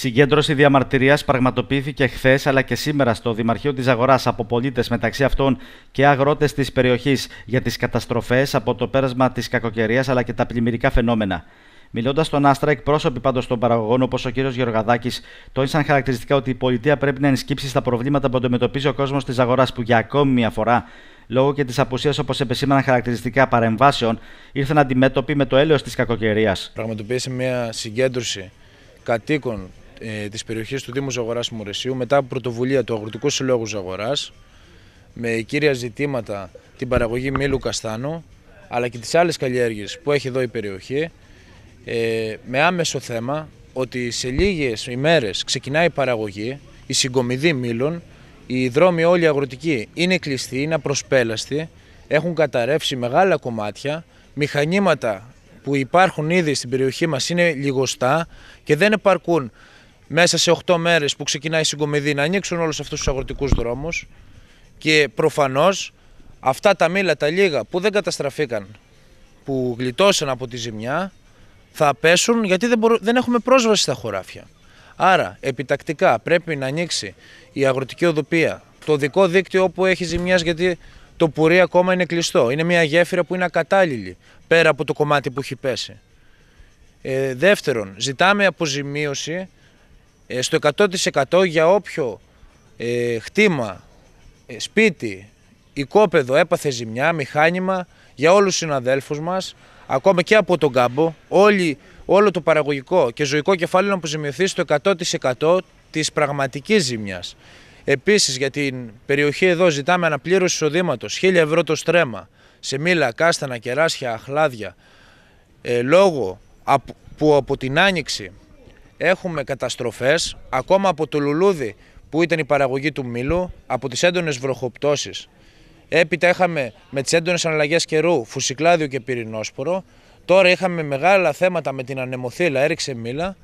Συγκέντρωση διαμαρτυρίας πραγματοποιήθηκε χθες αλλά και σήμερα στο Δημαρχείο της Αγοράς από πολίτες μεταξύ αυτών και αγρότες της περιοχής για τις καταστροφές από το πέρασμα της κακοκαιρίας αλλά και τα πλημμυρικά φαινόμενα. Μιλώντας στον Άστρα, εκπρόσωποι πάντως των παραγωγών όπως ο κ. Γεωργαδάκης τόνισαν χαρακτηριστικά ότι η πολιτεία πρέπει να ενσκύψει στα προβλήματα που αντιμετωπίζει ο κόσμος της αγοράς που για ακόμη μια φορά λόγω και της απουσίας, όπως επεσήμαναν χαρακτηριστικά παρεμβάσεων, ήρθαν αντιμέτωποι με το έλεος της κακοκαιρίας. Πραγματοποιήσε μια συγκέντρωση κατοίκων ε, της περιοχής του Δήμου Ζαγοράς Μορεσίου μετά από πρωτοβουλία του Αγροτικού Συλλόγου Ζαγοράς με κύρια ζητήματα την παραγωγή μήλου καστάνου αλλά και τις άλλες καλλιέργειες που έχει εδώ η περιοχή ε, με άμεσο θέμα ότι σε λίγες ημέρες ξεκινάει η παραγωγή, η συγκομιδή μήλων, οι δρόμοι όλοι αγροτικοί είναι κλειστοί, είναι απροσπέλαστοι, έχουν καταρρεύσει μεγάλα κομμάτια, μηχανήματα που υπάρχουν ήδη στην περιοχή μας είναι λιγοστά και δεν επαρκούν μέσα σε 8 μέρες που ξεκινάει η συγκομιδή να ανοίξουν όλους αυτούς τους αγροτικούς δρόμους και προφανώς αυτά τα μήλα τα λίγα που δεν καταστραφήκαν, που γλιτώσαν από τη ζημιά, θα πέσουν γιατί δεν, δεν έχουμε πρόσβαση στα χωράφια. Άρα, επιτακτικά πρέπει να ανοίξει η αγροτική οδοπία, το δικό δίκτυο όπου έχει ζημιάς, γιατί το πουρί ακόμα είναι κλειστό. Είναι μια γέφυρα που είναι ακατάλληλη πέρα από το κομμάτι που έχει πέσει. Ε, δεύτερον, ζητάμε αποζημίωση ε, στο 100% για όποιο ε, χτήμα, ε, σπίτι, οικόπεδο έπαθε ζημιά, μηχάνημα, για όλους τους συναδέλφους μας, ακόμα και από τον κάμπο, όλο το παραγωγικό και ζωικό κεφάλαιο να αποζημιωθεί στο 100% της πραγματικής ζημιάς. Επίσης για την περιοχή εδώ ζητάμε αναπλήρωση εισοδήματος, 1000 ευρώ το στρέμα, σε μήλα, κάστανα, κεράσια, αχλάδια, ε, λόγω που από την άνοιξη έχουμε καταστροφές ακόμα από το λουλούδι που ήταν η παραγωγή του μήλου, από τις έντονες βροχοπτώσεις. Έπειτα είχαμε με τις έντονες αναλλαγές καιρού φουσικλάδιο και πυρηνόσπορο. Τώρα είχαμε μεγάλα θέματα με την ανεμοθύλα, έριξε μήλα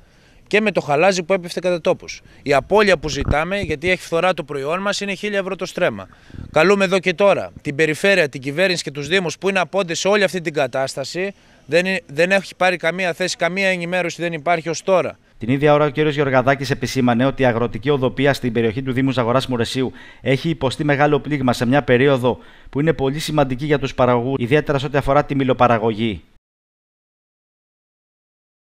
και με το χαλάζι που έπεφτε κατά τόπους. Η απώλεια που ζητάμε, γιατί έχει φθορά το προϊόν μας, είναι 1000 ευρώ το στρέμμα. Καλούμε εδώ και τώρα την περιφέρεια, την κυβέρνηση και τους δήμους που είναι απόντες σε όλη αυτή την κατάσταση. Δεν, δεν έχει πάρει καμία θέση, καμία ενημέρωση δεν υπάρχει ως τώρα. Την ίδια ώρα, ο κ. Γεωργαδάκης επισήμανε ότι η αγροτική οδοπία στην περιοχή του Δήμους Ζαγορά Μουρεσίου έχει υποστεί μεγάλο πλήγμα σε μια περίοδο που είναι πολύ σημαντική για τους παραγωγούς, ιδιαίτερα σε ό,τι αφορά τη μιλοπαραγωγή.